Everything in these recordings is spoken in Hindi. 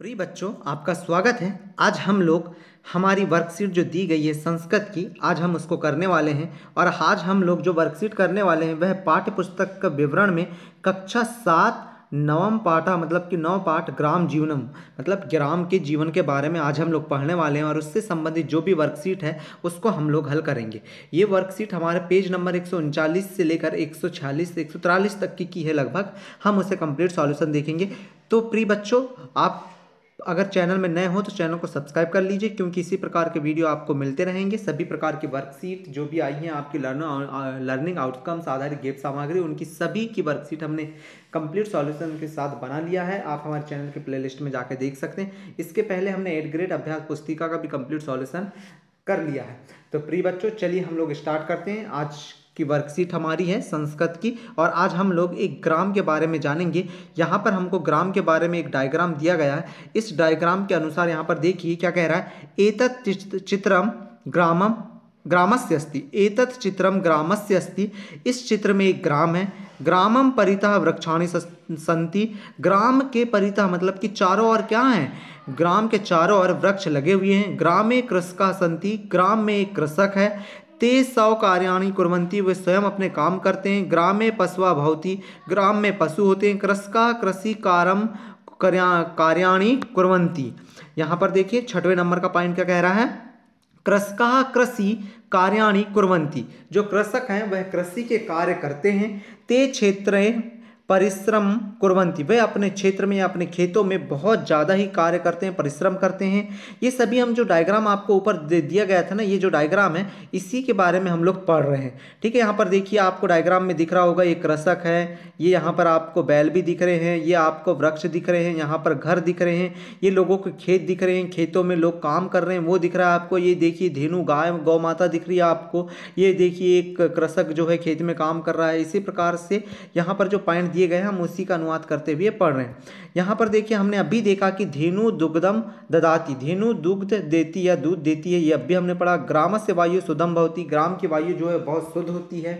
प्रिय बच्चों आपका स्वागत है आज हम लोग हमारी वर्कशीट जो दी गई है संस्कृत की आज हम उसको करने वाले हैं और आज हम लोग जो वर्कशीट करने वाले हैं वह पाठ्य पुस्तक का विवरण में कक्षा सात नवम पाठा मतलब कि नव पाठ ग्राम जीवनम मतलब ग्राम के जीवन के बारे में आज हम लोग पढ़ने वाले हैं और उससे संबंधित जो भी वर्कशीट है उसको हम लोग हल करेंगे ये वर्कशीट हमारे पेज नंबर एक से लेकर एक सौ तक की की है लगभग हम उसे कंप्लीट सॉल्यूशन देखेंगे तो प्री बच्चों आप अगर चैनल में नए हो तो चैनल को सब्सक्राइब कर लीजिए क्योंकि इसी प्रकार के वीडियो आपको मिलते रहेंगे सभी प्रकार की वर्कशीट जो भी आई हैं आपकी लर्न लर्निंग आउटकम्स आधारित गेप सामग्री उनकी सभी की वर्कशीट हमने कंप्लीट सॉल्यूशन के साथ बना लिया है आप हमारे चैनल के प्ले में जाकर देख सकते हैं इसके पहले हमने एट ग्रेड अभ्यास पुस्तिका का भी कम्प्लीट सॉल्यूशन कर लिया है तो प्री बच्चों चलिए हम लोग स्टार्ट करते हैं आज की वर्कशीट हमारी है संस्कृत की और आज हम लोग एक ग्राम के बारे में जानेंगे यहाँ पर हमको ग्राम के बारे में एक डायग्राम दिया गया है इस डायग्राम के अनुसार यहाँ पर देखिए क्या कह रहा है एतत् चित्रम ग्रामम ग्रामस्य अस्ति एतत् चित्रम ग्रामस्य अस्ति इस चित्र में एक ग्राम है ग्रामम परिता वृक्षाणी संति ग्राम के परिता मतलब कि चारों ओर क्या है ग्राम के चारों ओर वृक्ष लगे हुए हैं ग्राम कृषका संति ग्राम में एक कृषक है ते सौ कार्याणी कुरवंती वे स्वयं अपने काम करते हैं ग्राम में पशुआ भवती ग्राम में पशु होते हैं कृषका कृषि कारम कार्याणी कुरवंती यहाँ पर देखिए छठवें नंबर का पॉइंट क्या कह रहा है कृषका कृषि कार्याणी कुरवंती जो कृषक हैं वह कृषि के कार्य करते हैं ते क्षेत्र परिश्रम कुरवंती वह अपने क्षेत्र में या अपने खेतों में बहुत ज़्यादा ही कार्य करते हैं परिश्रम करते हैं ये सभी हम जो डायग्राम आपको ऊपर दे दिया गया था ना ये जो डायग्राम है इसी के बारे में हम लोग पढ़ रहे हैं ठीक है यहाँ पर देखिए आपको डायग्राम में दिख रहा होगा एक कृषक है ये यहाँ पर आपको बैल भी दिख रहे हैं ये आपको वृक्ष दिख रहे हैं यहाँ पर घर दिख रहे हैं ये लोगों के खेत दिख रहे हैं खेतों में लोग काम कर रहे हैं वो दिख रहा है आपको ये देखिए धेनु गाय गौ माता दिख रही है आपको ये देखिए एक कृषक जो है खेत में काम कर रहा है इसी प्रकार से यहाँ पर जो पॉइंट दिए गए हैं हम उसी का अनुवाद करते हुए पढ़ रहे हैं यहाँ पर देखिए हमने अभी देखा कि धेनु दुग्धम ददाती धेनु दुग्ध देती या दूध देती है ये अभी हमने पढ़ा ग्राम से वायु सुधम भवती ग्राम की वायु जो है बहुत शुद्ध होती है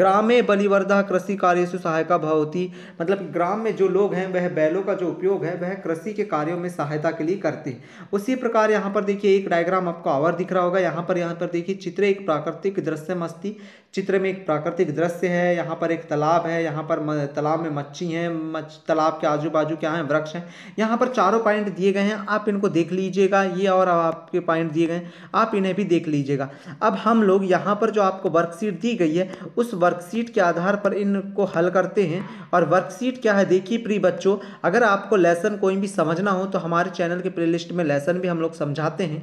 ग्रामे बलिवर्धा कृषि कार्य से सहायता भवती मतलब ग्राम में जो लोग हैं वह बैलों का जो उपयोग है वह कृषि के कार्यों में सहायता के लिए करते हैं उसी प्रकार यहाँ पर देखिए एक डायग्राम आपको आवर दिख रहा होगा यहाँ पर यहाँ पर देखिए चित्र एक प्राकृतिक दृश्य अस्थि चित्र में एक प्राकृतिक दृश्य है यहाँ पर एक तालाब है यहाँ पर तालाब में मच्छी हैं मच्छ तालाब के आजू बाजू क्या है वृक्ष हैं यहाँ पर चारों पॉइंट दिए गए हैं आप इनको देख लीजिएगा ये और आपके पॉइंट दिए गए हैं आप इन्हें भी देख लीजिएगा अब हम लोग यहाँ पर जो आपको वर्कशीट दी गई है उस वर्कशीट के आधार पर इनको हल करते हैं और वर्कशीट क्या है देखिए प्री बच्चों अगर आपको लेसन कोई भी समझना हो तो हमारे चैनल के प्ले में लेसन भी हम लोग समझाते हैं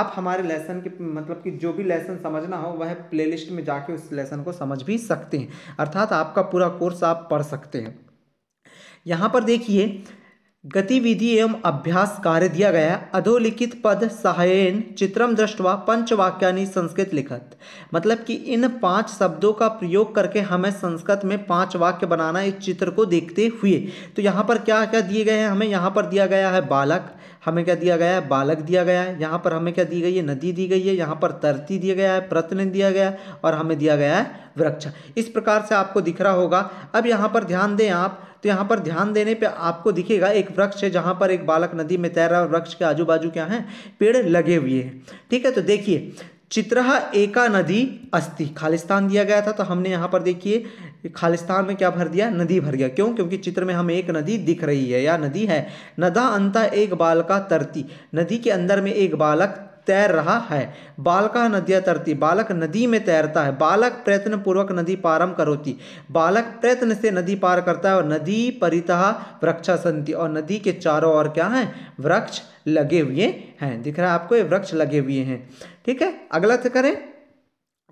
आप हमारे लेसन के मतलब कि जो भी लेसन समझना हो वह प्ले में जाके इस लेसन को समझ भी सकते हैं अर्थात आपका पूरा कोर्स आप पढ़ सकते हैं यहाँ पर देखिए गतिविधि एवं अभ्यास कार्य दिया गया है अधोलिखित पद सहायन चित्रम दृष्टवा पंचवाक्यानि संस्कृत लिखत मतलब कि इन पांच शब्दों का प्रयोग करके हमें संस्कृत में पांच वाक्य बनाना इस चित्र को देखते हुए तो यहाँ पर क्या क्या दिए गए हैं हमें यहाँ पर दिया गया है बालक हमें क्या दिया गया है बालक दिया गया है यहाँ पर हमें क्या दी गई है नदी दी गई है यहाँ पर तरती दिया गया है प्रत्न दिया गया है और हमें दिया गया है वृक्ष इस प्रकार से आपको दिख रहा होगा अब यहाँ पर ध्यान दें आप तो यहाँ पर ध्यान देने पे आपको दिखेगा एक वृक्ष है जहाँ पर एक बालक नदी में तैर रहा है वृक्ष के आजू बाजू क्या है पेड़ लगे हुए हैं ठीक है तो देखिए चित्रहा एका नदी अस्थि खालिस्तान दिया गया था तो हमने यहाँ पर देखिए खालिस्तान में क्या भर दिया नदी भर गया क्यों क्योंकि चित्र में हमें एक नदी दिख रही है या नदी है नदा अंत एक बालका तरती नदी के अंदर में एक बालक तैर रहा है बालका नदियाँ तरती बालक नदी में तैरता है बालक प्रयत्न पूर्वक नदी पारम करोती बालक प्रयत्न से नदी पार करता है और नदी परिता वृक्षा संति और नदी के चारों ओर क्या हैं वृक्ष लगे हुए हैं दिख रहा है आपको ये वृक्ष लगे हुए हैं ठीक है अगला से करें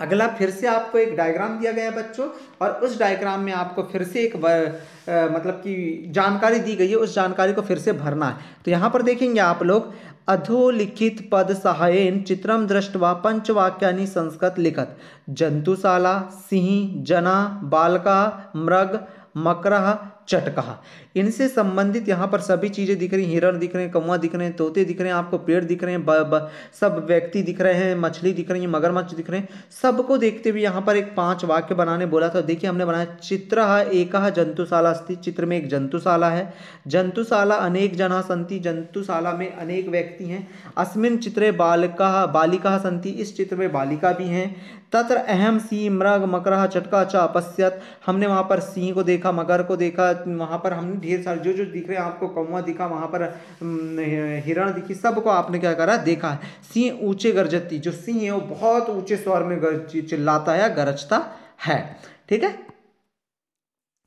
अगला फिर से आपको एक डायग्राम दिया गया है बच्चों और उस डायग्राम में आपको फिर से एक आ, मतलब कि जानकारी दी गई है उस जानकारी को फिर से भरना है तो यहाँ पर देखेंगे आप लोग अधोलिखित पद सहायन चित्रम दृष्टवा पंचवाक्यानि संस्कृत लिखत जंतुशाला सिंह जना बालका मृग मकर चट कहा इनसे संबंधित यहाँ पर सभी चीज़ें दिख रही हिरण दिख रहे हैं कौवा दिख रहे हैं तोते दिख रहे हैं आपको पेड़ दिख रहे हैं ब, ब, सब व्यक्ति दिख रहे हैं मछली दिख रही है मगरमच्छ दिख रहे हैं सबको देखते हुए यहाँ पर एक पांच वाक्य बनाने बोला था देखिए हमने बनाया चित्र एक जंतुशाला स्थित चित्र में एक जंतुशाला है जंतुशाला अनेक जना संति जंतुशाला में अनेक व्यक्ति हैं अस्मिन चित्र बालका बालिका संति इस चित्र में बालिका भी हैं तत्र अहम सिंह मृग मकर चटका चा अपस्यत हमने वहाँ पर सिंह को देखा मगर को देखा वहाँ पर हमने ढेर सारे जो जो दिख रहे हैं आपको कौवा दिखा वहाँ पर हिरण दिखी सबको आपने क्या करा देखा है सिंह ऊँचे गरजती जो सिंह है वो बहुत ऊँचे स्वर में चिल्लाता या गरजता है ठीक है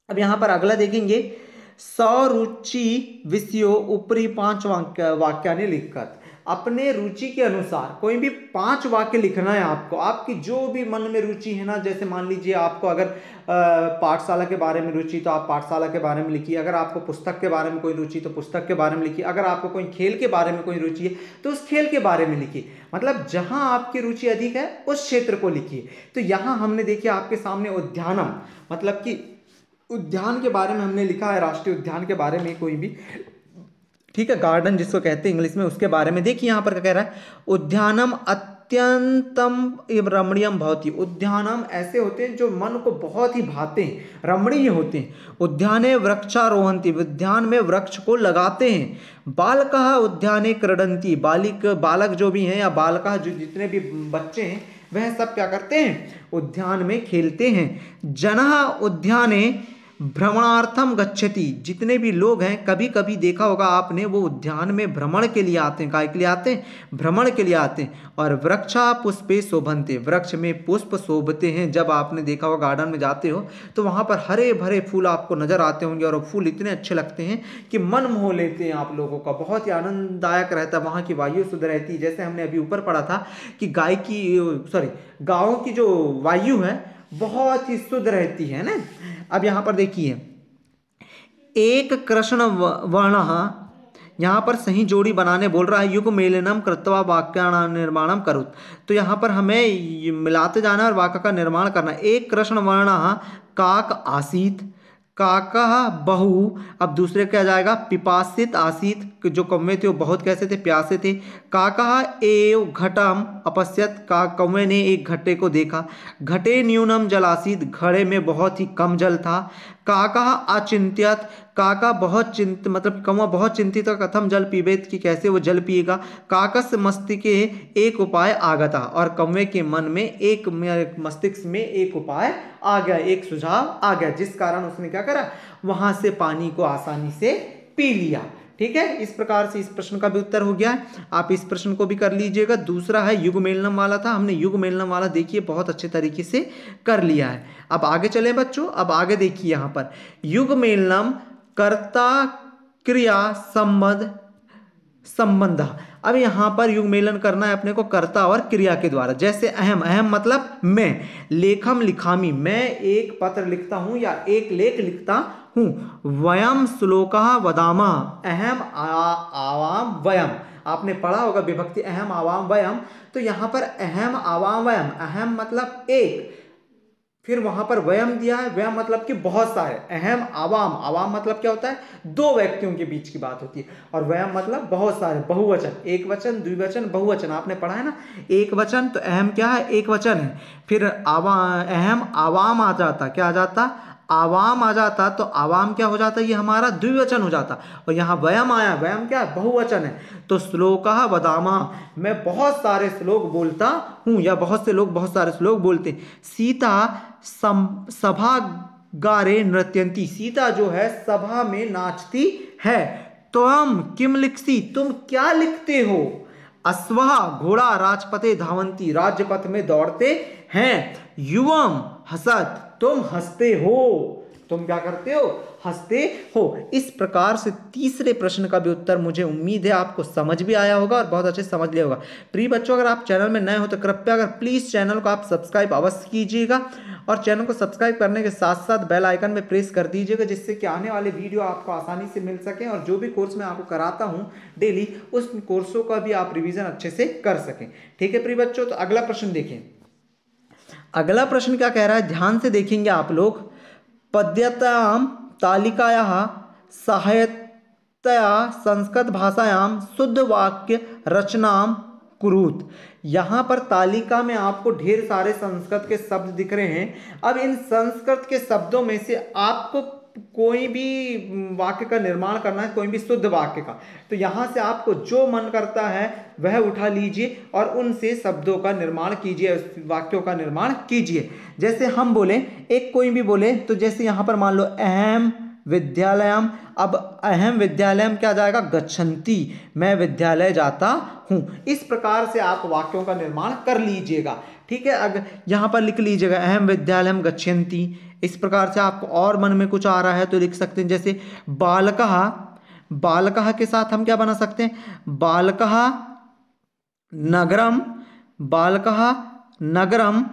अब यहाँ पर अगला देखेंगे सौरुचि विषयों ऊपरी पांच वाक्या ने लिखकर अपने रुचि के अनुसार कोई भी पांच वाक्य लिखना है आपको आपकी जो भी मन में रुचि है ना जैसे मान लीजिए आपको अगर पाठशाला के बारे में रुचि तो आप पाठशाला के बारे में लिखिए अगर आपको पुस्तक के बारे में कोई रुचि तो पुस्तक के बारे में लिखिए अगर आपको कोई खेल के बारे में कोई रुचि है तो उस खेल के बारे में लिखिए मतलब जहाँ आपकी रुचि अधिक है उस क्षेत्र को लिखिए तो यहाँ हमने देखिए आपके सामने उद्यानम मतलब कि उद्यान के बारे में हमने लिखा है राष्ट्रीय उद्यान के बारे में कोई भी ठीक है गार्डन जिसको कहते हैं इंग्लिश में उसके बारे में देखिए यहाँ पर क्या कह रहा है उद्यानम अत्यंतम रमणीयम ही उद्यानम ऐसे होते हैं जो मन को बहुत ही भाते हैं रमणीय होते हैं उद्यान वृक्षारोहंती उद्यान में वृक्ष को लगाते हैं बालक उद्याने क्रडंती बालिक बालक जो भी हैं या बालका जो जितने भी बच्चे हैं वह सब क्या करते हैं उद्यान में खेलते हैं जना उद्याने भ्रमणार्थम गच्छति जितने भी लोग हैं कभी कभी देखा होगा आपने वो उद्यान में भ्रमण के लिए आते हैं काय के लिए आते हैं भ्रमण के लिए आते हैं और वृक्षा पुष्पे शोभनते वृक्ष में पुष्प शोभते हैं जब आपने देखा होगा गार्डन में जाते हो तो वहाँ पर हरे भरे फूल आपको नज़र आते होंगे और फूल इतने अच्छे लगते हैं कि मन मोह लेते हैं आप लोगों का बहुत ही आनंददायक रहता है वहाँ की वायु शुद्ध रहती है जैसे हमने अभी ऊपर पढ़ा था कि गाय की सॉरी गाँव की जो वायु है बहुत ही शुद्ध रहती है ना अब यहाँ पर देखिए एक कृष्ण वर्ण यहाँ पर सही जोड़ी बनाने बोल रहा है युग मेलनम कृत्वा वाक्य निर्माणम करुत तो यहाँ पर हमें मिलाते जाना और वाक्य का निर्माण करना एक कृष्ण वर्ण काक आसीत काका बहु अब दूसरे क्या जाएगा पिपासित आसित जो कौवे थे वो बहुत कैसे थे प्यासे थे काका एव घटम अपश्यत का कौवे ने एक घटे को देखा घटे न्यूनम जलासित घड़े में बहुत ही कम जल था काका अचिंत्यत काका बहुत चिंत मतलब कौवा बहुत चिंतित कथम जल पीबेत कि कैसे वो जल पिएगा काकस मस्तिष्क एक उपाय आ था और कौवे के मन में एक मस्तिष्क में एक उपाय आ गया एक सुझाव आ गया जिस कारण उसने क्या करा वहाँ से पानी को आसानी से पी लिया ठीक है इस प्रकार से इस प्रश्न का भी उत्तर हो गया है आप इस प्रश्न को भी कर लीजिएगा दूसरा है युग मेलनम वाला था हमने युग मेलनम वाला देखिए बहुत अच्छे तरीके से कर लिया है अब आगे चले बच्चों अब आगे देखिए यहाँ पर युग मेलनम कर्ता क्रिया संबंध संबंध अब यहाँ पर युग मेलन करना है अपने को कर्ता और क्रिया के द्वारा जैसे अहम अहम मतलब मैं लेखम लिखामी मैं एक पत्र लिखता हूँ या एक लेख लिखता हूँ वयम श्लोक वदामा अहम आवाम वयम आपने पढ़ा होगा विभक्ति अहम आवाम वयम तो यहाँ पर अहम आवाम वयम अहम मतलब एक फिर वहां पर व्यम दिया है व्यम मतलब कि बहुत सारे अहम आवाम आवाम मतलब क्या होता है दो व्यक्तियों के बीच की बात होती है और व्यम मतलब बहुत सारे बहुवचन एक वचन द्विवचन बहुवचन आपने पढ़ा है ना एक वचन तो अहम क्या है एक वचन है फिर आवा अहम आवाम आ जाता क्या आ जाता आवाम आ जाता तो आवाम क्या हो जाता ये हमारा द्विवचन हो जाता और यहाँ व्यम आया व्यम क्या बहुवचन है तो श्लोक बदामा मैं बहुत सारे श्लोक बोलता हूँ या बहुत से लोग बहुत सारे श्लोक बोलते सीता सम सभा गारे नृत्यंती सीता जो है सभा में नाचती है तुम हम किम लिखती तुम क्या लिखते हो अश्वा घोड़ा राजपथे धावंती राज्यपथ में दौड़ते हैं युवम हसत तुम हंसते हो तुम क्या करते हो हंसते हो इस प्रकार से तीसरे प्रश्न का भी उत्तर मुझे उम्मीद है आपको समझ भी आया होगा और बहुत अच्छे समझ लिया होगा प्रिय बच्चों अगर आप चैनल में नए हो तो कृपया अगर प्लीज़ चैनल को आप सब्सक्राइब अवश्य कीजिएगा और चैनल को सब्सक्राइब करने के साथ साथ बेल आइकन में प्रेस कर दीजिएगा जिससे कि आने वाले वीडियो आपको आसानी से मिल सकें और जो भी कोर्स मैं आपको कराता हूँ डेली उस कोर्सों का भी आप रिविज़न अच्छे से कर सकें ठीक है प्रिय बच्चों तो अगला प्रश्न देखें अगला प्रश्न क्या कह रहा है ध्यान से देखेंगे आप लोग पद्यताम तालिकाया सहायतया संस्कृत भाषायाम शुद्ध वाक्य रचनाम कुरूत यहाँ पर तालिका में आपको ढेर सारे संस्कृत के शब्द दिख रहे हैं अब इन संस्कृत के शब्दों में से आपको कोई भी वाक्य का निर्माण करना है कोई भी शुद्ध वाक्य का तो यहाँ से आपको जो मन करता है वह उठा लीजिए और उनसे शब्दों का निर्माण कीजिए वाक्यों का निर्माण कीजिए जैसे हम बोले एक कोई भी बोले तो जैसे यहाँ पर मान लो अहम विद्यालयम अब अहम विद्यालयम क्या जाएगा गच्छंती मैं विद्यालय जाता हूँ इस प्रकार से आप वाक्यों का निर्माण कर लीजिएगा ठीक है अगर यहाँ पर लिख लीजिएगा अहम विद्यालयम गच्छंती इस प्रकार से आपको और मन में कुछ आ रहा है तो लिख सकते हैं जैसे बालकह बालकह के साथ हम क्या बना सकते हैं बालकह नगरम बालकह नगरम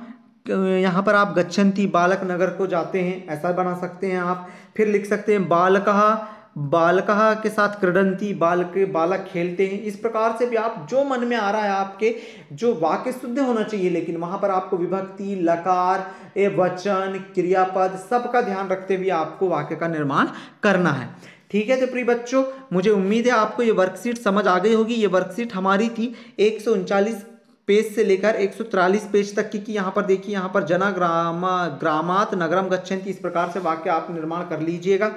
यहाँ पर आप गच्छन्ति बालक नगर को जाते हैं ऐसा बना सकते हैं आप फिर लिख सकते हैं बालकह बालक के साथ बाल बालक बालक खेलते हैं इस प्रकार से भी आप जो मन में आ रहा है आपके जो वाक्य शुद्ध होना चाहिए लेकिन वहाँ पर आपको विभक्ति लकार ए वचन क्रियापद सबका ध्यान रखते हुए आपको वाक्य का निर्माण करना है ठीक है तो प्रिय बच्चों मुझे उम्मीद है आपको ये वर्कशीट समझ आ गई होगी ये वर्कशीट हमारी थी एक पेज से लेकर एक पेज तक की कि यहाँ पर देखिए यहाँ पर जना ग्रामा ग्रामात नगरम गच्छन इस प्रकार से वाक्य आप निर्माण कर लीजिएगा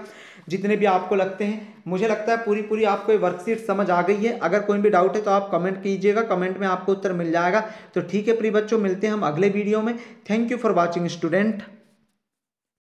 जितने भी आपको लगते हैं मुझे लगता है पूरी पूरी आपको ये वर्कशीट समझ आ गई है अगर कोई भी डाउट है तो आप कमेंट कीजिएगा कमेंट में आपको उत्तर मिल जाएगा तो ठीक है प्रिय बच्चों मिलते हैं हम अगले वीडियो में thank you for watching student